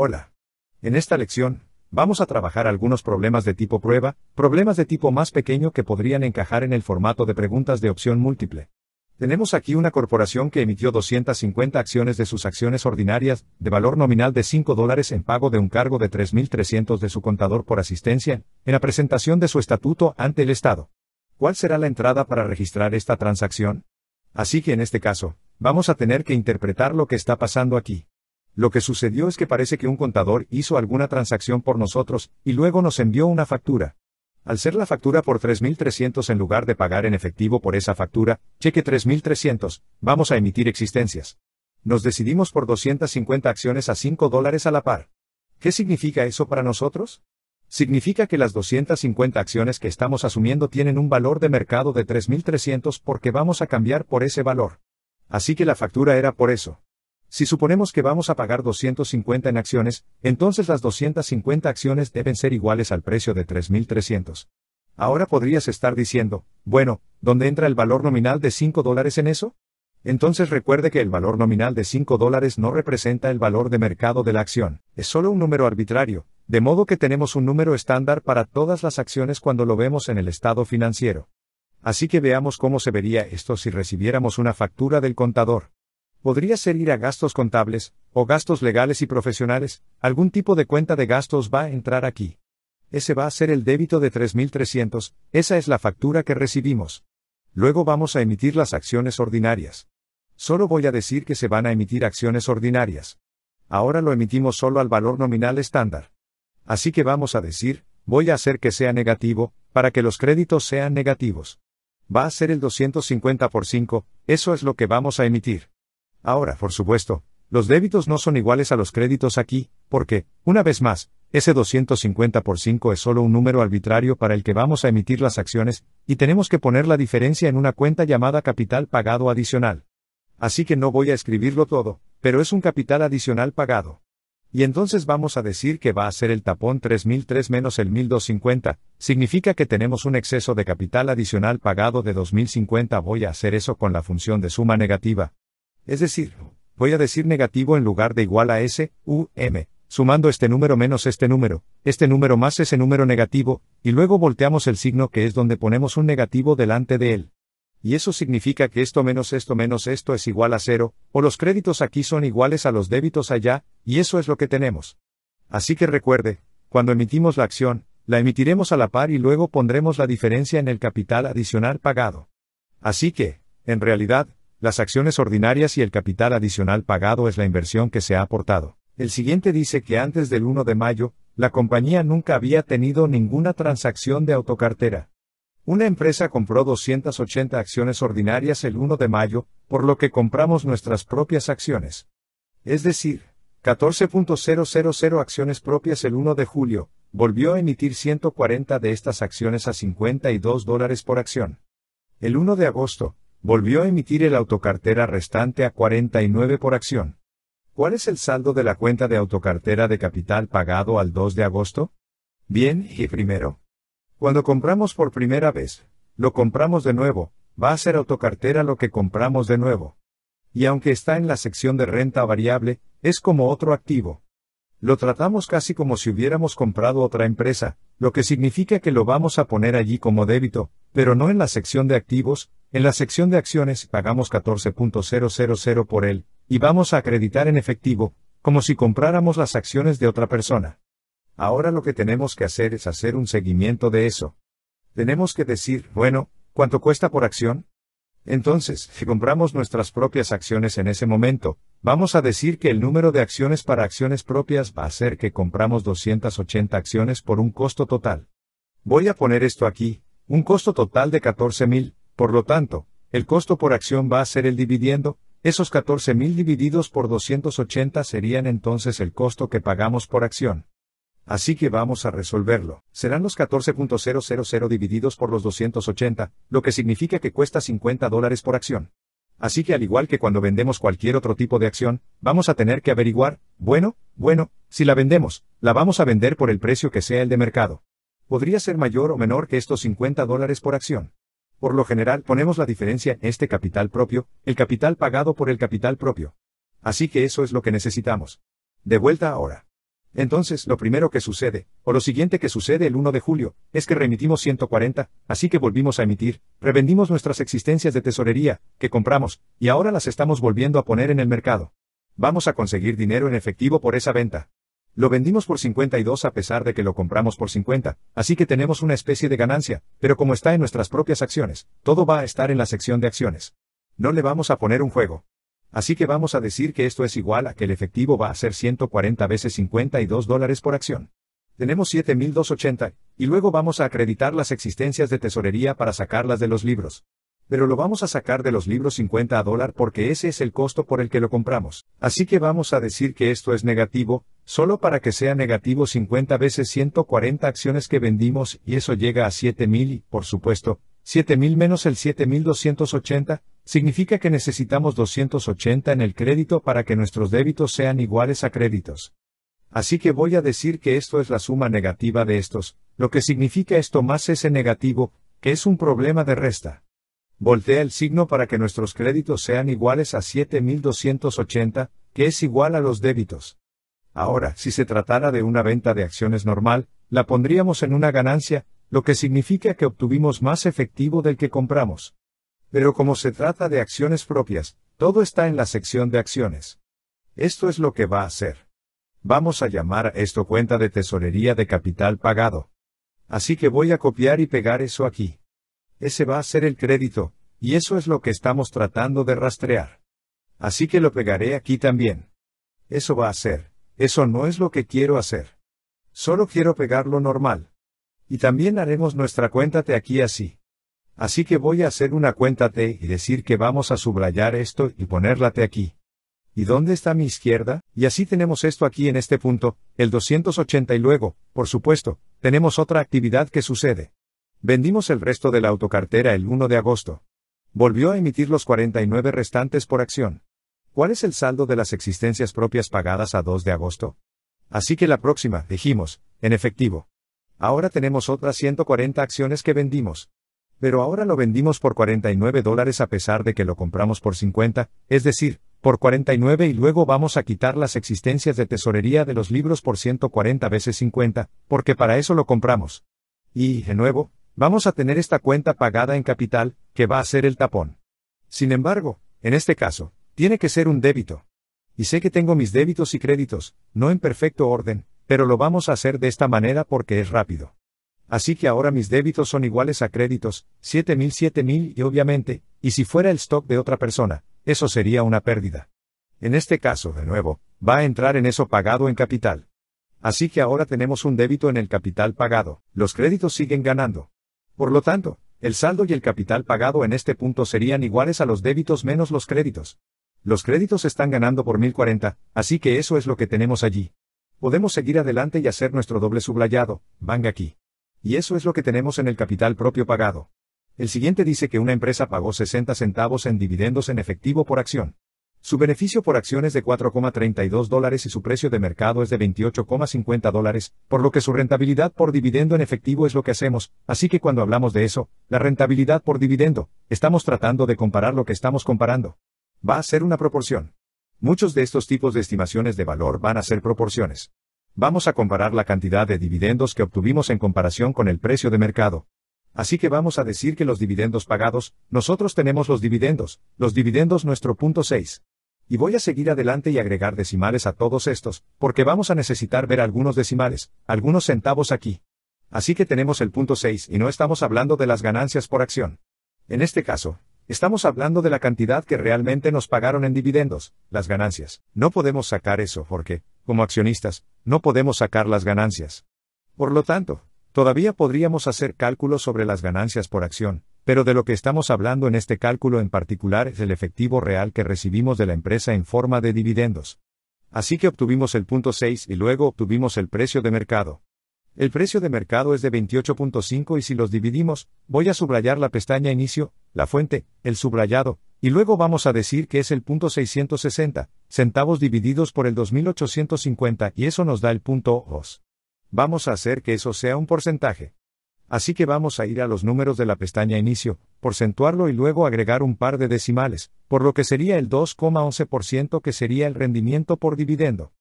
Hola. En esta lección, vamos a trabajar algunos problemas de tipo prueba, problemas de tipo más pequeño que podrían encajar en el formato de preguntas de opción múltiple. Tenemos aquí una corporación que emitió 250 acciones de sus acciones ordinarias, de valor nominal de 5 dólares en pago de un cargo de 3.300 de su contador por asistencia, en la presentación de su estatuto ante el Estado. ¿Cuál será la entrada para registrar esta transacción? Así que en este caso, vamos a tener que interpretar lo que está pasando aquí. Lo que sucedió es que parece que un contador hizo alguna transacción por nosotros, y luego nos envió una factura. Al ser la factura por 3.300 en lugar de pagar en efectivo por esa factura, cheque 3.300, vamos a emitir existencias. Nos decidimos por 250 acciones a 5 dólares a la par. ¿Qué significa eso para nosotros? Significa que las 250 acciones que estamos asumiendo tienen un valor de mercado de 3.300 porque vamos a cambiar por ese valor. Así que la factura era por eso. Si suponemos que vamos a pagar 250 en acciones, entonces las 250 acciones deben ser iguales al precio de 3.300. Ahora podrías estar diciendo, bueno, ¿dónde entra el valor nominal de 5 dólares en eso? Entonces recuerde que el valor nominal de 5 dólares no representa el valor de mercado de la acción, es solo un número arbitrario, de modo que tenemos un número estándar para todas las acciones cuando lo vemos en el estado financiero. Así que veamos cómo se vería esto si recibiéramos una factura del contador. Podría ser ir a gastos contables, o gastos legales y profesionales, algún tipo de cuenta de gastos va a entrar aquí. Ese va a ser el débito de 3.300, esa es la factura que recibimos. Luego vamos a emitir las acciones ordinarias. Solo voy a decir que se van a emitir acciones ordinarias. Ahora lo emitimos solo al valor nominal estándar. Así que vamos a decir, voy a hacer que sea negativo, para que los créditos sean negativos. Va a ser el 250 por 5, eso es lo que vamos a emitir. Ahora, por supuesto, los débitos no son iguales a los créditos aquí, porque, una vez más, ese 250 por 5 es solo un número arbitrario para el que vamos a emitir las acciones, y tenemos que poner la diferencia en una cuenta llamada capital pagado adicional. Así que no voy a escribirlo todo, pero es un capital adicional pagado. Y entonces vamos a decir que va a ser el tapón 3003 menos el 1250, significa que tenemos un exceso de capital adicional pagado de 2050. Voy a hacer eso con la función de suma negativa, es decir, voy a decir negativo en lugar de igual a S, U, M, sumando este número menos este número, este número más ese número negativo, y luego volteamos el signo que es donde ponemos un negativo delante de él. Y eso significa que esto menos esto menos esto es igual a cero, o los créditos aquí son iguales a los débitos allá, y eso es lo que tenemos. Así que recuerde, cuando emitimos la acción, la emitiremos a la par y luego pondremos la diferencia en el capital adicional pagado. Así que, en realidad, las acciones ordinarias y el capital adicional pagado es la inversión que se ha aportado. El siguiente dice que antes del 1 de mayo, la compañía nunca había tenido ninguna transacción de autocartera. Una empresa compró 280 acciones ordinarias el 1 de mayo, por lo que compramos nuestras propias acciones. Es decir, 14.000 acciones propias el 1 de julio, volvió a emitir 140 de estas acciones a 52 dólares por acción. El 1 de agosto, volvió a emitir el autocartera restante a 49 por acción. ¿Cuál es el saldo de la cuenta de autocartera de capital pagado al 2 de agosto? Bien, y primero. Cuando compramos por primera vez, lo compramos de nuevo, va a ser autocartera lo que compramos de nuevo. Y aunque está en la sección de renta variable, es como otro activo. Lo tratamos casi como si hubiéramos comprado otra empresa, lo que significa que lo vamos a poner allí como débito, pero no en la sección de activos, en la sección de acciones pagamos 14.000 por él, y vamos a acreditar en efectivo, como si compráramos las acciones de otra persona. Ahora lo que tenemos que hacer es hacer un seguimiento de eso. Tenemos que decir, bueno, ¿cuánto cuesta por acción? Entonces, si compramos nuestras propias acciones en ese momento, vamos a decir que el número de acciones para acciones propias va a ser que compramos 280 acciones por un costo total. Voy a poner esto aquí, un costo total de 14.000, por lo tanto, el costo por acción va a ser el dividiendo, esos 14.000 divididos por 280 serían entonces el costo que pagamos por acción. Así que vamos a resolverlo. Serán los 14.000 divididos por los 280, lo que significa que cuesta 50 dólares por acción. Así que al igual que cuando vendemos cualquier otro tipo de acción, vamos a tener que averiguar, bueno, bueno, si la vendemos, la vamos a vender por el precio que sea el de mercado. Podría ser mayor o menor que estos 50 dólares por acción. Por lo general ponemos la diferencia en este capital propio, el capital pagado por el capital propio. Así que eso es lo que necesitamos. De vuelta ahora. Entonces, lo primero que sucede, o lo siguiente que sucede el 1 de julio, es que remitimos 140, así que volvimos a emitir, revendimos nuestras existencias de tesorería, que compramos, y ahora las estamos volviendo a poner en el mercado. Vamos a conseguir dinero en efectivo por esa venta. Lo vendimos por 52 a pesar de que lo compramos por 50, así que tenemos una especie de ganancia, pero como está en nuestras propias acciones, todo va a estar en la sección de acciones. No le vamos a poner un juego. Así que vamos a decir que esto es igual a que el efectivo va a ser 140 veces 52 dólares por acción. Tenemos 7.280, y luego vamos a acreditar las existencias de tesorería para sacarlas de los libros pero lo vamos a sacar de los libros 50 a dólar porque ese es el costo por el que lo compramos. Así que vamos a decir que esto es negativo, Solo para que sea negativo 50 veces 140 acciones que vendimos y eso llega a 7000 y, por supuesto, 7000 menos el 7280, significa que necesitamos 280 en el crédito para que nuestros débitos sean iguales a créditos. Así que voy a decir que esto es la suma negativa de estos, lo que significa esto más ese negativo, que es un problema de resta. Voltea el signo para que nuestros créditos sean iguales a 7280, que es igual a los débitos. Ahora, si se tratara de una venta de acciones normal, la pondríamos en una ganancia, lo que significa que obtuvimos más efectivo del que compramos. Pero como se trata de acciones propias, todo está en la sección de acciones. Esto es lo que va a hacer. Vamos a llamar a esto cuenta de tesorería de capital pagado. Así que voy a copiar y pegar eso aquí. Ese va a ser el crédito, y eso es lo que estamos tratando de rastrear. Así que lo pegaré aquí también. Eso va a ser, eso no es lo que quiero hacer. Solo quiero pegarlo normal. Y también haremos nuestra cuenta T aquí así. Así que voy a hacer una cuenta T y decir que vamos a subrayar esto y ponerla T aquí. ¿Y dónde está mi izquierda? Y así tenemos esto aquí en este punto, el 280 y luego, por supuesto, tenemos otra actividad que sucede. Vendimos el resto de la autocartera el 1 de agosto. Volvió a emitir los 49 restantes por acción. ¿Cuál es el saldo de las existencias propias pagadas a 2 de agosto? Así que la próxima, dijimos, en efectivo. Ahora tenemos otras 140 acciones que vendimos. Pero ahora lo vendimos por 49 dólares a pesar de que lo compramos por 50, es decir, por 49 y luego vamos a quitar las existencias de tesorería de los libros por 140 veces 50, porque para eso lo compramos. Y, de nuevo, vamos a tener esta cuenta pagada en capital, que va a ser el tapón. Sin embargo, en este caso, tiene que ser un débito. Y sé que tengo mis débitos y créditos, no en perfecto orden, pero lo vamos a hacer de esta manera porque es rápido. Así que ahora mis débitos son iguales a créditos, 7000, 7000 y obviamente, y si fuera el stock de otra persona, eso sería una pérdida. En este caso, de nuevo, va a entrar en eso pagado en capital. Así que ahora tenemos un débito en el capital pagado, los créditos siguen ganando. Por lo tanto, el saldo y el capital pagado en este punto serían iguales a los débitos menos los créditos. Los créditos están ganando por 1040, así que eso es lo que tenemos allí. Podemos seguir adelante y hacer nuestro doble sublayado, venga aquí. Y eso es lo que tenemos en el capital propio pagado. El siguiente dice que una empresa pagó 60 centavos en dividendos en efectivo por acción. Su beneficio por acción es de 4,32 dólares y su precio de mercado es de 28,50 dólares, por lo que su rentabilidad por dividendo en efectivo es lo que hacemos, así que cuando hablamos de eso, la rentabilidad por dividendo, estamos tratando de comparar lo que estamos comparando. Va a ser una proporción. Muchos de estos tipos de estimaciones de valor van a ser proporciones. Vamos a comparar la cantidad de dividendos que obtuvimos en comparación con el precio de mercado. Así que vamos a decir que los dividendos pagados, nosotros tenemos los dividendos, los dividendos nuestro punto 6. Y voy a seguir adelante y agregar decimales a todos estos, porque vamos a necesitar ver algunos decimales, algunos centavos aquí. Así que tenemos el punto 6 y no estamos hablando de las ganancias por acción. En este caso, Estamos hablando de la cantidad que realmente nos pagaron en dividendos, las ganancias. No podemos sacar eso porque, como accionistas, no podemos sacar las ganancias. Por lo tanto, todavía podríamos hacer cálculos sobre las ganancias por acción, pero de lo que estamos hablando en este cálculo en particular es el efectivo real que recibimos de la empresa en forma de dividendos. Así que obtuvimos el punto 6 y luego obtuvimos el precio de mercado. El precio de mercado es de 28.5 y si los dividimos, voy a subrayar la pestaña inicio, la fuente, el subrayado, y luego vamos a decir que es el punto 660, centavos divididos por el 2850 y eso nos da el punto 2. Vamos a hacer que eso sea un porcentaje. Así que vamos a ir a los números de la pestaña Inicio, porcentuarlo y luego agregar un par de decimales, por lo que sería el 2,11% que sería el rendimiento por dividendo.